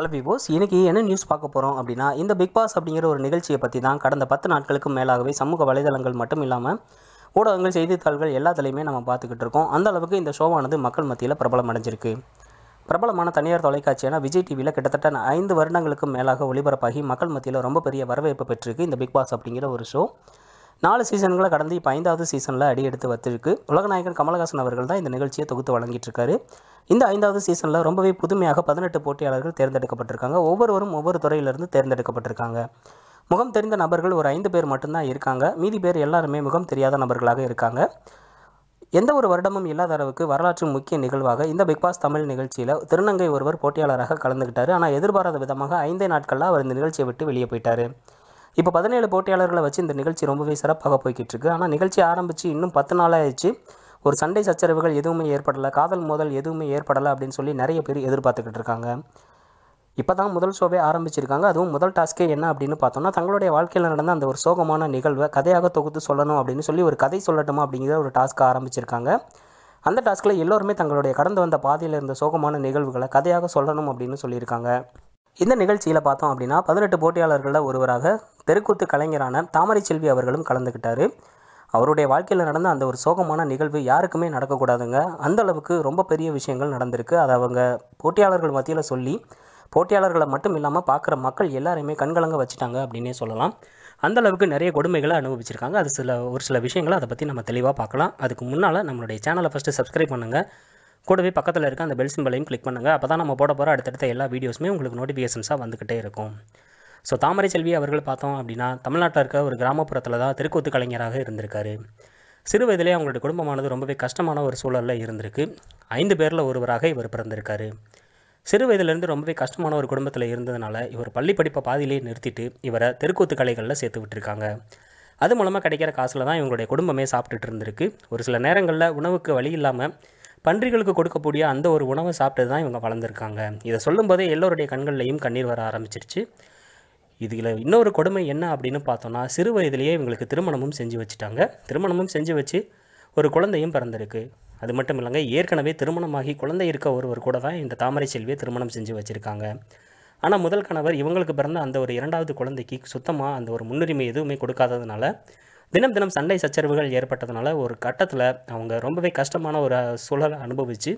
hello பிபோஸ் இன்றைக்கி என்ன news பார்க்க போகிறோம் அப்படின்னா இந்த பிக் பாஸ் அப்படிங்கிற ஒரு நிகழ்ச்சியை பற்றி தான் கடந்த பத்து நாட்களுக்கு மேலாகவே சமூக வலைதளங்கள் மட்டும் இல்லாமல் ஊடகங்கள் செய்தித்தாள்கள் எல்லாத்துலேயுமே நம்ம பார்த்துக்கிட்டு இருக்கோம் அந்த அளவுக்கு இந்த ஷோவானது மக்கள் மத்தியில் பிரபலம் அடைஞ்சிருக்கு பிரபலமான தனியார் தொலைக்காட்சியான விஜய் டிவியில் கிட்டத்தட்ட ஐந்து வருடங்களுக்கு மேலாக ஒளிபரப்பாகி மக்கள் மத்தியில் ரொம்ப பெரிய வரவேற்பு பெற்றிருக்கு இந்த பிக் பாஸ் அப்படிங்கிற ஒரு ஷோ நாலு சீசன்களை கடந்து இப்போ ஐந்தாவது சீசனில் அடி எடுத்து வத்திருக்கு உலகநாயகன் கமலஹாசன் அவர்கள் தான் இந்த நிகழ்ச்சியை தொகுத்து வழங்கிட்டுருக்காரு இந்த ஐந்தாவது சீசனில் ரொம்பவே புதுமையாக பதினெட்டு போட்டியாளர்கள் தேர்ந்தெடுக்கப்பட்டிருக்காங்க ஒவ்வொருவரும் ஒவ்வொரு துறையிலிருந்து தேர்ந்தெடுக்கப்பட்டிருக்காங்க முகம் தெரிந்த நபர்கள் ஒரு ஐந்து பேர் மட்டும்தான் இருக்காங்க மீதி பேர் எல்லாருமே முகம் தெரியாத நபர்களாக இருக்காங்க எந்த ஒரு வருடமும் இல்லாத அளவுக்கு வரலாற்று முக்கிய நிகழ்வாக இந்த பிக்பாஸ் தமிழ் நிகழ்ச்சியில் திருநங்கை ஒருவர் போட்டியாளராக கலந்துக்கிட்டார் ஆனால் எதிர்பாராத விதமாக ஐந்தே நாட்களில் அவர் இந்த நிகழ்ச்சியை விட்டு வெளியே போயிட்டார் இப்போ பதினேழு போட்டியாளர்களை வச்சு இந்த நிகழ்ச்சி ரொம்பவே சிறப்பாக போய்கிட்டு இருக்கு ஆனால் நிகழ்ச்சி ஆரம்பித்து இன்னும் பத்து நாளாகிடுச்சு ஒரு சண்டை சச்சரவுகள் எதுவுமே ஏற்படலை காதல் மோதல் எதுவுமே ஏற்படலை அப்படின்னு சொல்லி நிறைய பேர் எதிர்பார்த்துக்கிட்டு இருக்காங்க இப்போ தான் முதல் ஷோவே ஆரம்பிச்சிருக்காங்க அதுவும் முதல் டாஸ்க்கே என்ன அப்படின்னு பார்த்தோம்னா தங்களுடைய வாழ்க்கையில் நடந்த அந்த ஒரு சோகமான நிகழ்வை கதையாக தொகுத்து சொல்லணும் அப்படின்னு சொல்லி ஒரு கதை சொல்லட்டுமா அப்படிங்கிற ஒரு டாஸ்க்கை ஆரம்பிச்சிருக்காங்க அந்த டாஸ்கில் எல்லோருமே தங்களுடைய கடந்து வந்த பாதையில் இருந்த சோகமான நிகழ்வுகளை கதையாக சொல்லணும் அப்படின்னு சொல்லியிருக்காங்க இந்த நிகழ்ச்சியில் பார்த்தோம் அப்படின்னா பதினெட்டு போட்டியாளர்களில் ஒருவராக தெருக்கூத்து கலைஞரான தாமரை செல்வி அவர்களும் கலந்துக்கிட்டார் அவருடைய வாழ்க்கையில் நடந்த அந்த ஒரு சோகமான நிகழ்வு யாருக்குமே நடக்கக்கூடாதுங்க அந்த அளவுக்கு ரொம்ப பெரிய விஷயங்கள் நடந்திருக்கு அதை அவங்க போட்டியாளர்கள் மத்தியில் சொல்லி போட்டியாளர்களை மட்டும் இல்லாமல் பார்க்குற மக்கள் எல்லாரையுமே கண்கலங்க வச்சுட்டாங்க அப்படின்னே சொல்லலாம் அந்த அளவுக்கு நிறைய கொடுமைகளை அனுபவிச்சிருக்காங்க அது சில ஒரு சில விஷயங்களை அதை பற்றி நம்ம தெளிவாக பார்க்கலாம் அதுக்கு முன்னால் நம்மளுடைய சேனலை ஃபஸ்ட்டு சப்ஸ்கிரைப் பண்ணுங்கள் கூடவே பக்கத்தில் இருக்க அந்த பெல் சிம்பலையும் கிளிக் பண்ணுங்கள் அப்போ தான் நம்ம போட போகிற அடுத்தடுத்த எல்லா வீடியோஸுமே உங்களுக்கு நோட்டிஃபிகேஷன்ஸாக வந்துக்கிட்டே இருக்கும் ஸோ தாமரை செல்வி அவர்கள் பார்த்தோம் அப்படின்னா தமிழ்நாட்டில் இருக்க ஒரு கிராமப்புறத்தில் தான் தெருக்கூத்து கலைஞராக இருந்திருக்காரு சிறு வயதிலே அவங்களுடைய குடும்பமானது ரொம்பவே கஷ்டமான ஒரு சூழலில் இருந்திருக்கு ஐந்து பேரில் ஒருவராக இவர் பிறந்திருக்காரு சிறு வயதிலேருந்து ரொம்பவே கஷ்டமான ஒரு குடும்பத்தில் இருந்ததுனால இவர் பள்ளி படிப்பை பாதியிலே நிறுத்திட்டு இவரை தெருக்கூத்து கலைகளில் சேர்த்து விட்டுருக்காங்க அது மூலமாக கிடைக்கிற காசில் தான் இவங்களுடைய குடும்பமே சாப்பிட்டுட்டு இருந்திருக்கு ஒரு சில நேரங்களில் உணவுக்கு வழி இல்லாமல் பன்றிகளுக்கு கொடுக்கக்கூடிய அந்த ஒரு உணவை சாப்பிட்டு தான் இவங்க வளர்ந்துருக்காங்க இதை சொல்லும்போதே எல்லோருடைய கண்கள்லையும் கண்ணீர் வர ஆரம்பிச்சிருச்சு இதில் இன்னொரு கொடுமை என்ன அப்படின்னு பார்த்தோன்னா சிறு வயதிலேயே இவங்களுக்கு திருமணமும் செஞ்சு வச்சுட்டாங்க திருமணமும் செஞ்சு வச்சு ஒரு குழந்தையும் பிறந்திருக்கு அது மட்டும் இல்லைங்க ஏற்கனவே திருமணமாகி குழந்தை இருக்க ஒருவர் கூட தான் இந்த தாமரை செல்வியை திருமணம் செஞ்சு வச்சுருக்காங்க ஆனால் முதல் கணவர் இவங்களுக்கு பிறந்த அந்த ஒரு இரண்டாவது குழந்தைக்கு சுத்தமாக அந்த ஒரு முன்னுரிமை எதுவுமே கொடுக்காததுனால தினம் தினம் சண்டை சச்சரவுகள் ஏற்பட்டதுனால ஒரு கட்டத்தில் அவங்க ரொம்பவே கஷ்டமான ஒரு சூழலை அனுபவித்து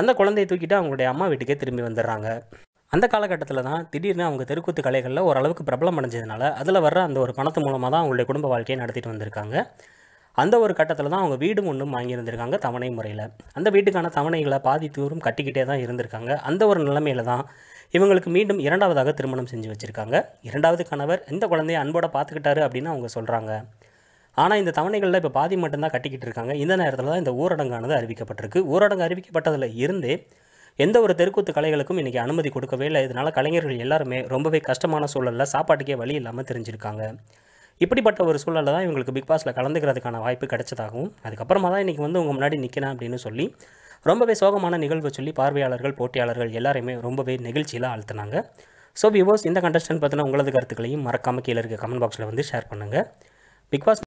அந்த குழந்தையை தூக்கிட்டு அவங்களுடைய அம்மா வீட்டுக்கே திரும்பி வந்துடுறாங்க அந்த காலகட்டத்தில் தான் திடீர்னு அவங்க தெருக்கூத்து கலைகளில் ஓரளவுக்கு பிரபலம் அடைஞ்சதுனால அதில் வர்ற அந்த ஒரு பணத்து மூலமாக தான் அவங்களுடைய குடும்ப வாழ்க்கையை நடத்திட்டு வந்திருக்காங்க அந்த ஒரு கட்டத்தில் தான் அவங்க வீடும் ஒன்றும் வாங்கியிருந்திருக்காங்க தவணை முறையில் அந்த வீட்டுக்கான தவணைகளை பாதி தூரம் கட்டிக்கிட்டே தான் இருந்திருக்காங்க அந்த ஒரு நிலைமையில தான் இவங்களுக்கு மீண்டும் இரண்டாவதாக திருமணம் செஞ்சு வச்சுருக்காங்க இரண்டாவது கணவர் இந்த குழந்தைய அன்போடு பார்த்துக்கிட்டாரு அப்படின்னு அவங்க சொல்கிறாங்க ஆனால் இந்த தவணைகளில் இப்போ பாதி மட்டும்தான் கட்டிக்கிட்டு இருக்காங்க இந்த நேரத்தில் தான் இந்த ஊரடங்கானது அறிவிக்கப்பட்டிருக்கு ஊரடங்கு அறிவிக்கப்பட்டதில் இருந்தே எந்த ஒரு தெருக்கூத்து கலைகளுக்கும் இன்றைக்கி அனுமதி கொடுக்கவே இல்லை இதனால் கலைஞர்கள் எல்லாருமே ரொம்பவே கஷ்டமான சூழலில் சாப்பாட்டுக்கே வழி இல்லாமல் தெரிஞ்சிருக்காங்க இப்படிப்பட்ட ஒரு சூழலில் தான் இவங்களுக்கு பிக் பாஸில் கலந்துக்கிறதுக்கான வாய்ப்பு கிடைச்சதாகவும் அதுக்கப்புறமா தான் இன்றைக்கி வந்து உங்கள் முன்னாடி நிற்கிறேன் அப்படின்னு சொல்லி ரொம்பவே சோகமான நிகழ்வை சொல்லி பார்வையாளர்கள் போட்டியாளர்கள் எல்லாருமே ரொம்பவே நெகிழ்ச்சியில் ஆழ்த்தினாங்க ஸோ விவோஸ் இந்த கண்டஸ்டன் பார்த்தீங்கன்னா உங்களது கருத்துக்களையும் மறக்காமல் கீழே இருக்க கமெண்ட் பாக்ஸில் வந்து ஷேர் பண்ணுங்கள் பிக் பாஸ்